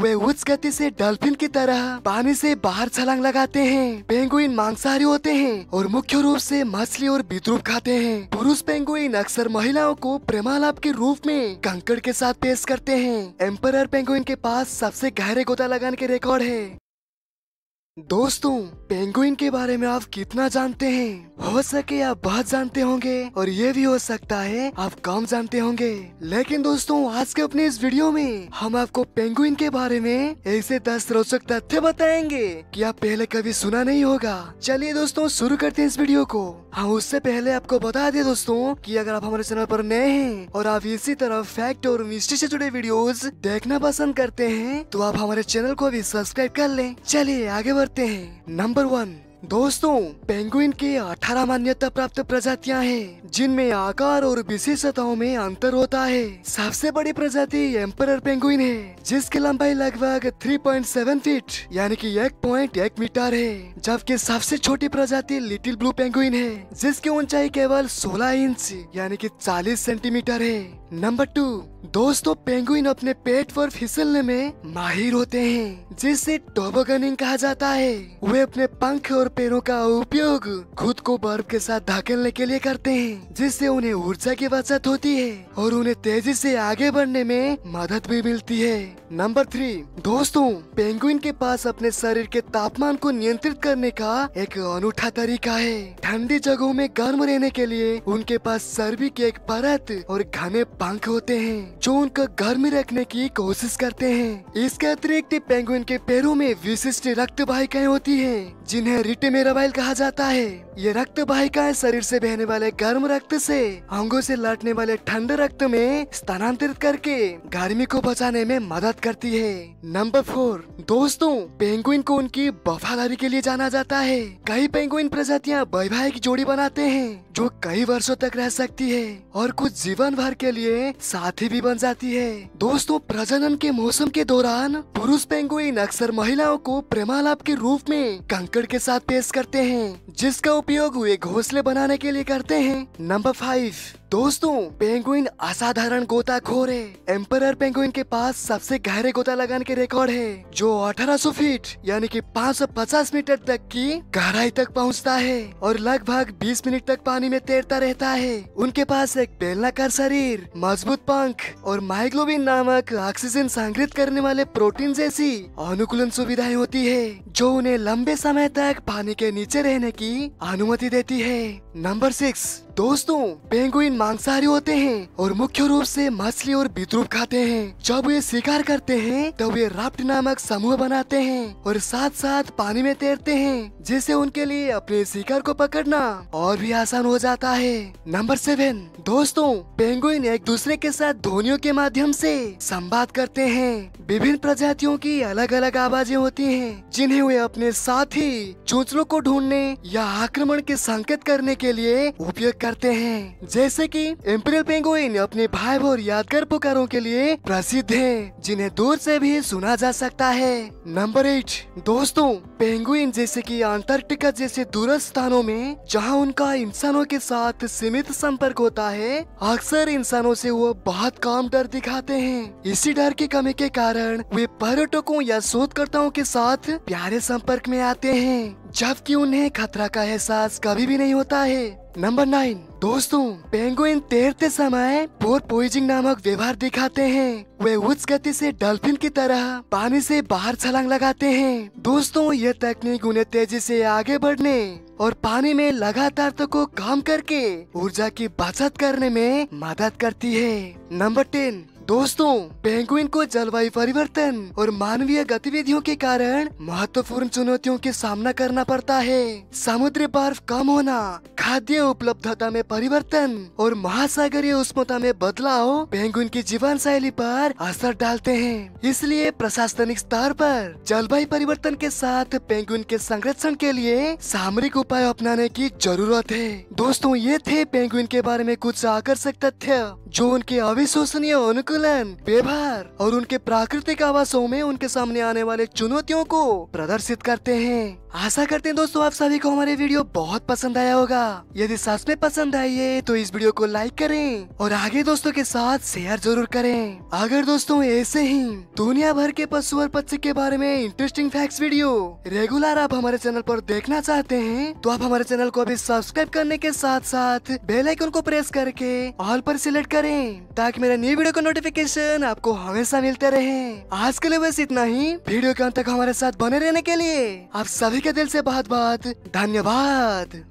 वे उच्च गति से डॉल्फिन की तरह पानी से बाहर छलांग लगाते हैं पेंगुइन मांसाहारी होते हैं और मुख्य रूप से मछली और बिद्रूप खाते हैं पुरुष पेंगुइन अक्सर महिलाओं को प्रेमालाप के रूप में कंकड़ के साथ पेश करते हैं एम्पर पेंगुइन के पास सबसे गहरे गोता लगाने के रिकॉर्ड है दोस्तों पेंगुइन के बारे में आप कितना जानते हैं हो सके आप बहुत जानते होंगे और ये भी हो सकता है आप कम जानते होंगे लेकिन दोस्तों आज के अपने इस वीडियो में हम आपको पेंगुइन के बारे में ऐसे दस रोचक तथ्य बताएंगे कि आप पहले कभी सुना नहीं होगा चलिए दोस्तों शुरू करते हैं इस वीडियो को हाँ उससे पहले आपको बता दे दोस्तों कि अगर आप हमारे चैनल पर नए हैं और आप इसी तरह फैक्ट और मिस्ट्री से जुड़े वीडियोस देखना पसंद करते हैं तो आप हमारे चैनल को भी सब्सक्राइब कर लें चलिए आगे करते हैं नंबर वन दोस्तों पेंगुइन के 18 मान्यता प्राप्त प्रजातियां हैं जिनमें आकार और विशेषताओं में अंतर होता है सबसे बड़ी प्रजाति एम्पर पेंगुइन है जिसकी लंबाई लगभग 3.7 फीट यानी कि 1.1 मीटर है जबकि सबसे छोटी प्रजाति लिटिल ब्लू पेंगुइन है जिसकी ऊंचाई केवल 16 इंच यानी कि 40 सेंटीमीटर है नंबर टू दोस्तों पेंगुइन अपने पेट पर फिसलने में माहिर होते हैं जिसे टोबोगनिंग कहा जाता है वे अपने पंख और पैरों का उपयोग खुद को बर्फ के साथ धकेलने के लिए करते हैं जिससे उन्हें ऊर्जा की बचत होती है और उन्हें तेजी से आगे बढ़ने में मदद भी मिलती है नंबर थ्री दोस्तों पेंगुइन के पास अपने शरीर के तापमान को नियंत्रित करने का एक अनूठा तरीका है ठंडी जगहों में गर्म रहने के लिए उनके पास सर्दी के एक परत और घने पंख होते हैं जो उनका गर्म रखने की कोशिश करते हैं इसके अतिरिक्त पेंगुइन के पैरों में विशिष्ट रक्त वाहिकाएं होती है जिन्हें रिटेमेरावाइल कहा जाता है ये रक्त बाहिकाएं शरीर से बहने वाले गर्म रक्त से अंगों से लटने वाले ठंड रक्त में स्थानांतरित करके गर्मी को बचाने में मदद करती है नंबर फोर दोस्तों पेंगुइन को उनकी वफादारी के लिए जाना जाता है कई पेंगुइन प्रजातियां वैवाहिक जोड़ी बनाते हैं जो कई वर्षों तक रह सकती है और कुछ जीवन भर के लिए साथी भी बन जाती है दोस्तों प्रजनन के मौसम के दौरान पुरुष पेंगुइन अक्सर महिलाओं को प्रेमालाप के रूप में कंकर लिक्विड के साथ पेश करते हैं जिसका उपयोग वे घोसले बनाने के लिए करते हैं नंबर फाइव दोस्तों पेंगुइन असाधारण गोता खोर है एम्पर पेंगुइन के पास सबसे गहरे गोता लगाने के रिकॉर्ड है जो 1800 फीट यानी कि 550 मीटर तक की गहराई तक पहुंचता है और लगभग 20 मिनट तक पानी में तैरता रहता है उनके पास एक बेलनाकार शरीर मजबूत पंख और माइग्लोबिन नामक ऑक्सीजन संग्रहित करने वाले प्रोटीन जैसी अनुकूलन सुविधाएं होती है जो उन्हें लंबे समय तक पानी के नीचे रहने की अनुमति देती है नंबर सिक्स दोस्तों पेंगुइन मांसाहारी होते हैं और मुख्य रूप से मछली और बीतरूप खाते हैं जब वे शिकार करते हैं तब तो वे राफ्ट नामक समूह बनाते हैं और साथ साथ पानी में तैरते हैं जिससे उनके लिए अपने शिकार को पकड़ना और भी आसान हो जाता है नंबर सेवन दोस्तों पेंगुइन एक दूसरे के साथ ध्वनियों के माध्यम से संवाद करते हैं विभिन्न प्रजातियों की अलग अलग आवाजें होती हैं जिन्हें वे अपने ही चोचलों को ढूंढने या आक्रमण के संकेत करने के लिए उपयोग करते हैं जैसे कि एम्प्रियल पेंगुइन अपने भाई और यादगार पुकारों के लिए प्रसिद्ध है जिन्हें दूर से भी सुना जा सकता है नंबर एट दोस्तों पेंगुइन जैसे कि अंटार्कटिका जैसे दूरस्थ स्थानों में जहाँ उनका इंसानों के साथ सीमित संपर्क होता है अक्सर इंसानों से वो बहुत कम डर दिखाते हैं इसी डर की कमी के कारण वे पर्यटकों या शोधकर्ताओं के साथ प्यारे संपर्क में आते हैं जबकि उन्हें खतरा का एहसास कभी भी नहीं होता है नंबर नाइन दोस्तों पेंगुइन तैरते समय पोर पोइजिंग नामक व्यवहार दिखाते हैं वे उच्च गति से डॉल्फिन की तरह पानी से बाहर छलांग लगाते हैं दोस्तों ये तकनीक उन्हें तेजी से आगे बढ़ने और पानी में लगातार तो को काम करके ऊर्जा की बचत करने में मदद करती है नंबर टेन दोस्तों पेंगुइन को जलवायु परिवर्तन और मानवीय गतिविधियों के कारण महत्वपूर्ण चुनौतियों के सामना करना पड़ता है समुद्री बर्फ कम होना खाद्य उपलब्धता में परिवर्तन और महासागरीय उष्णता में बदलाव पेंगुइन की जीवन शैली पर असर डालते हैं इसलिए प्रशासनिक स्तर पर जलवायु परिवर्तन के साथ पेंगुइन के संरक्षण के लिए सामरिक उपाय अपनाने की जरूरत है दोस्तों ये थे पेंगुइन के बारे में कुछ आकर्षक तथ्य जो उनके अविश्वसनीय अनुकूल विकलांग बेभार और उनके प्राकृतिक आवासों में उनके सामने आने वाले चुनौतियों को प्रदर्शित करते हैं आशा करते हैं दोस्तों आप सभी को हमारे वीडियो बहुत पसंद आया होगा यदि सच में पसंद आई है तो इस वीडियो को लाइक करें और आगे दोस्तों के साथ शेयर जरूर करें अगर दोस्तों ऐसे ही दुनिया भर के पशु और पक्षी के बारे में इंटरेस्टिंग फैक्ट्स वीडियो रेगुलर आप हमारे चैनल पर देखना चाहते हैं तो आप हमारे चैनल को अभी सब्सक्राइब करने के साथ साथ बेलाइकन को प्रेस करके ऑल पर सिलेक्ट करें ताकि मेरा न्यू वीडियो का नोटिफिकेशन आपको हमेशा मिलते रहे आज के लिए बस इतना ही वीडियो के अंत तक हमारे साथ बने रहने के लिए आप सभी के दिल से बहुत बहुत धन्यवाद